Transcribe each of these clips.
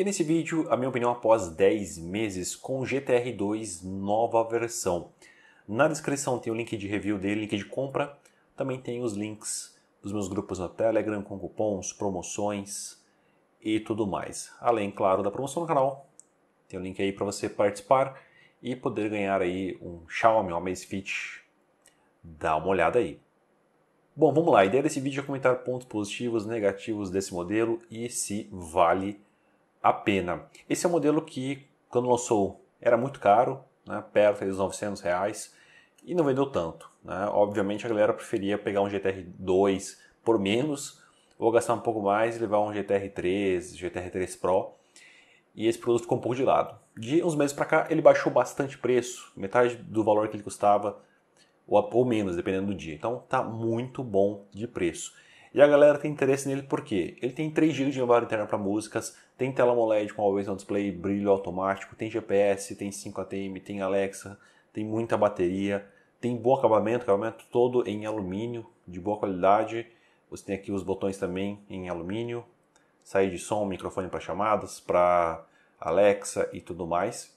E nesse vídeo, a minha opinião após 10 meses com o GTR 2 nova versão. Na descrição tem o link de review dele, link de compra, também tem os links dos meus grupos no Telegram com cupons, promoções e tudo mais. Além, claro, da promoção no canal, tem o link aí para você participar e poder ganhar aí um Xiaomi, um Amazfit. Dá uma olhada aí. Bom, vamos lá. A ideia desse vídeo é comentar pontos positivos, negativos desse modelo e se vale a pena. Esse é um modelo que, quando lançou, era muito caro, né, perto dos 900 reais, e não vendeu tanto. Né? Obviamente a galera preferia pegar um GTR 2 por menos, ou gastar um pouco mais e levar um GTR 3, GTR 3 Pro, e esse produto ficou um pouco de lado. De uns meses para cá, ele baixou bastante preço, metade do valor que ele custava, ou, ou menos, dependendo do dia. Então tá muito bom de preço. E a galera tem interesse nele porque ele tem 3 GB de memória interna para músicas, tem tela AMOLED com always on display, brilho automático, tem GPS, tem 5 ATM, tem Alexa, tem muita bateria, tem bom acabamento, acabamento todo em alumínio, de boa qualidade. Você tem aqui os botões também em alumínio, sair de som, microfone para chamadas, para Alexa e tudo mais.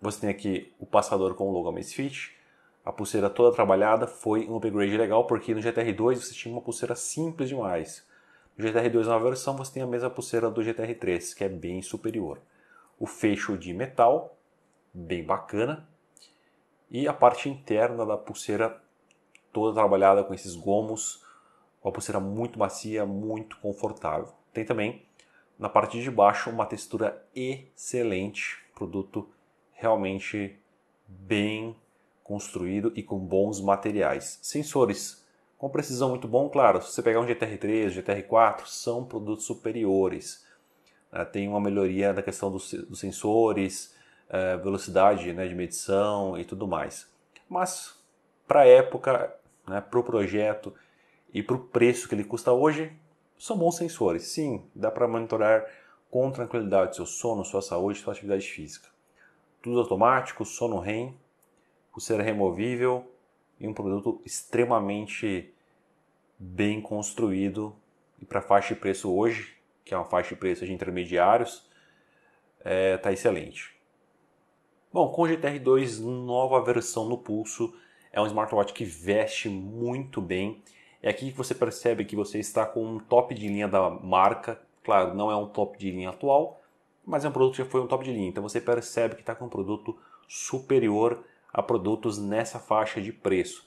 Você tem aqui o passador com o logo Amazfit, a pulseira toda trabalhada foi um upgrade legal, porque no GTR2 você tinha uma pulseira simples demais. No GTR2 nova versão você tem a mesma pulseira do GTR3, que é bem superior. O fecho de metal, bem bacana. E a parte interna da pulseira toda trabalhada com esses gomos, uma pulseira muito macia, muito confortável. Tem também na parte de baixo uma textura excelente, produto realmente bem construído e com bons materiais. Sensores com precisão muito bom, claro. Se você pegar um GTR3, GTR4, são produtos superiores. Né? Tem uma melhoria na questão dos, dos sensores, eh, velocidade né, de medição e tudo mais. Mas para a época, né, para o projeto e para o preço que ele custa hoje, são bons sensores. Sim, dá para monitorar com tranquilidade seu sono, sua saúde, sua atividade física. Tudo automático, sono REM, ser removível e um produto extremamente bem construído e para faixa de preço hoje, que é uma faixa de preço de intermediários, está é, tá excelente. Bom, com o GTR2 nova versão no pulso, é um smartwatch que veste muito bem. É aqui que você percebe que você está com um top de linha da marca. Claro, não é um top de linha atual, mas é um produto que já foi um top de linha. Então você percebe que está com um produto superior a produtos nessa faixa de preço.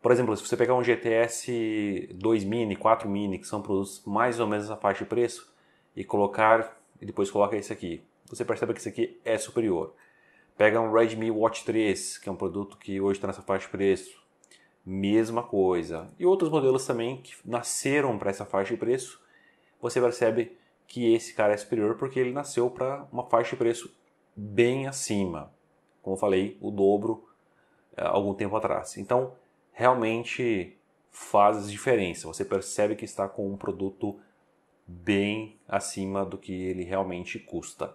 Por exemplo, se você pegar um GTS 2 Mini, 4 Mini, que são produtos mais ou menos nessa faixa de preço, e colocar, e depois coloca esse aqui, você percebe que esse aqui é superior. Pega um Redmi Watch 3, que é um produto que hoje está nessa faixa de preço, mesma coisa. E outros modelos também que nasceram para essa faixa de preço, você percebe que esse cara é superior porque ele nasceu para uma faixa de preço bem acima como eu falei, o dobro há é, algum tempo atrás. Então, realmente faz diferença. Você percebe que está com um produto bem acima do que ele realmente custa.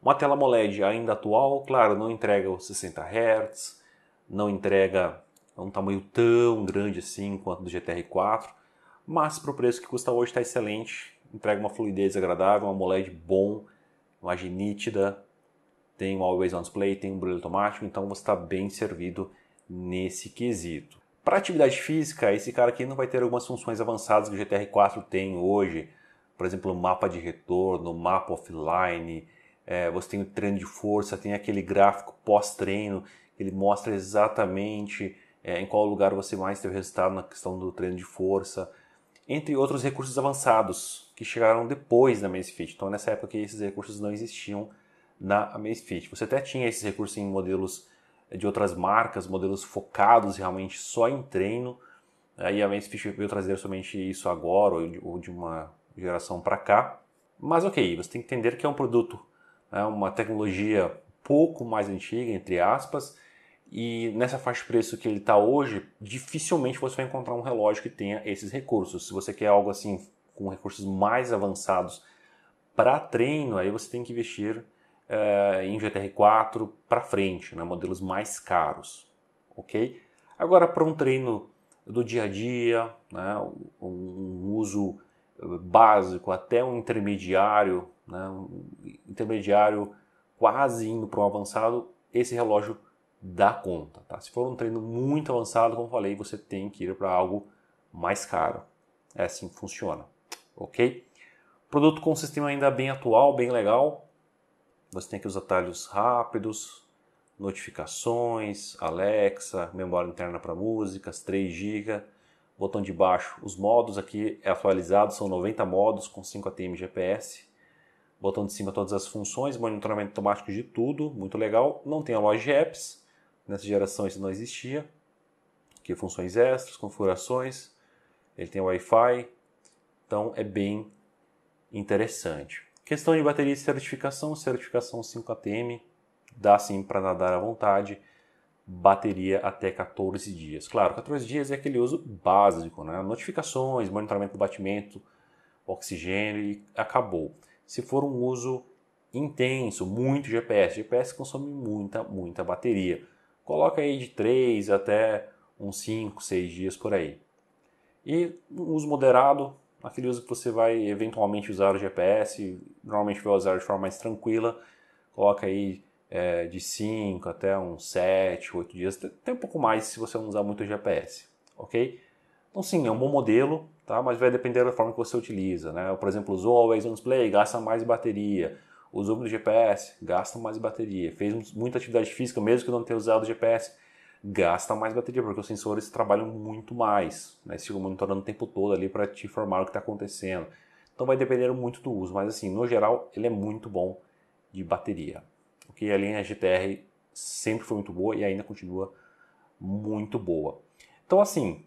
Uma tela AMOLED ainda atual, claro, não entrega os 60 Hz, não entrega um tamanho tão grande assim quanto do GTR 4, mas para o preço que custa hoje está excelente, entrega uma fluidez agradável, uma AMOLED bom, imagem nítida, tem o Always On Display, tem o brilho automático, então você está bem servido nesse quesito. Para atividade física, esse cara aqui não vai ter algumas funções avançadas que o GTR 4 tem hoje, por exemplo, mapa de retorno, mapa offline, é, você tem o treino de força, tem aquele gráfico pós-treino, que ele mostra exatamente é, em qual lugar você mais teve resultado na questão do treino de força, entre outros recursos avançados que chegaram depois da Fit. Então, nessa época, esses recursos não existiam na Amazfit. Você até tinha esses recursos em modelos eh, de outras marcas, modelos focados realmente só em treino. Aí né, a Amazfit veio trazer somente isso agora ou de uma geração para cá. Mas ok, você tem que entender que é um produto, é uma tecnologia pouco mais antiga, entre aspas, e nessa faixa de preço que ele está hoje, dificilmente você vai encontrar um relógio que tenha esses recursos. Se você quer algo assim com recursos mais avançados para treino, aí você tem que investir uh, em GTR4 para frente, né? modelos mais caros, ok? Agora para um treino do dia a dia, né? um, um uso eh, básico até um intermediário, né? um intermediário quase indo para um avançado, esse relógio dá conta. Tá? Se for um treino muito avançado, como falei, você tem que ir para algo mais caro. É assim que funciona, ok? Produto com um sistema ainda bem atual, bem legal, você tem aqui os atalhos rápidos, notificações, Alexa, memória interna para músicas, 3 GB, botão de baixo, os modos aqui é atualizado, são 90 modos com 5 ATM GPS, botão de cima todas as funções, monitoramento automático de tudo, muito legal, não tem a loja de apps, nessa geração isso não existia, aqui funções extras, configurações, ele tem Wi-Fi, então é bem interessante. Questão de bateria e certificação, certificação 5ATM, dá sim para nadar à vontade, bateria até 14 dias. Claro, 14 dias é aquele uso básico, né? notificações, monitoramento do batimento, oxigênio e acabou. Se for um uso intenso, muito GPS, GPS consome muita, muita bateria. Coloca aí de 3 até uns 5, 6 dias por aí. E um uso moderado, aquele uso que você vai eventualmente usar o GPS, normalmente vai usar de forma mais tranquila, coloca aí é, de 5 até uns 7, 8 dias, até um pouco mais se você não usar muito o GPS, ok? Então sim, é um bom modelo, tá? mas vai depender da forma que você utiliza. Né? por exemplo, usou o Always On Display, gasta mais bateria. Usou o GPS, gasta mais bateria. Fez muita atividade física, mesmo que não tenha usado o GPS, gasta mais bateria, porque os sensores trabalham muito mais, né? Eles ficam monitorando o tempo todo ali para te informar o que está acontecendo. Então vai depender muito do uso, mas assim, no geral, ele é muito bom de bateria. que A linha GTR sempre foi muito boa e ainda continua muito boa. Então assim,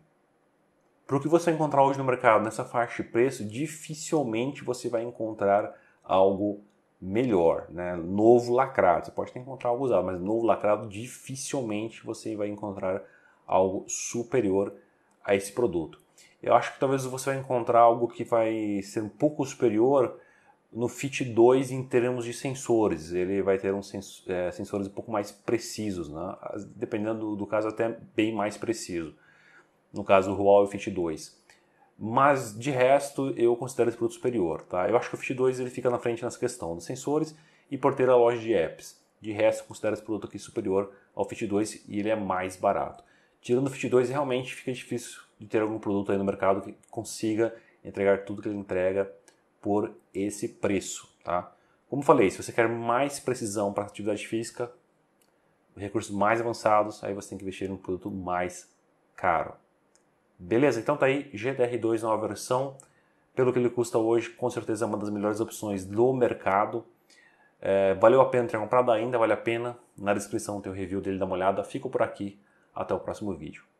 para o que você encontrar hoje no mercado nessa faixa de preço, dificilmente você vai encontrar algo melhor, né? Novo lacrado, você pode até encontrar algo usado, mas novo lacrado dificilmente você vai encontrar algo superior a esse produto. Eu acho que talvez você vai encontrar algo que vai ser um pouco superior no Fit 2 em termos de sensores. Ele vai ter uns sens é, sensores um pouco mais precisos, né? dependendo do, caso até bem mais preciso. No caso o Huawei Fit 2 mas de resto eu considero esse produto superior, tá? Eu acho que o Fit 2 ele fica na frente nessa questão dos sensores e por ter a loja de apps. De resto, eu considero esse produto aqui superior ao Fit 2 e ele é mais barato. Tirando o Fit 2, realmente fica difícil de ter algum produto aí no mercado que consiga entregar tudo que ele entrega por esse preço, tá? Como falei, se você quer mais precisão para atividade física, recursos mais avançados, aí você tem que investir em um produto mais caro. Beleza, então tá aí GTR2 nova versão. Pelo que ele custa hoje, com certeza é uma das melhores opções do mercado. É, valeu a pena ter comprado ainda, vale a pena. Na descrição tem o review dele, dá uma olhada. Fico por aqui, até o próximo vídeo.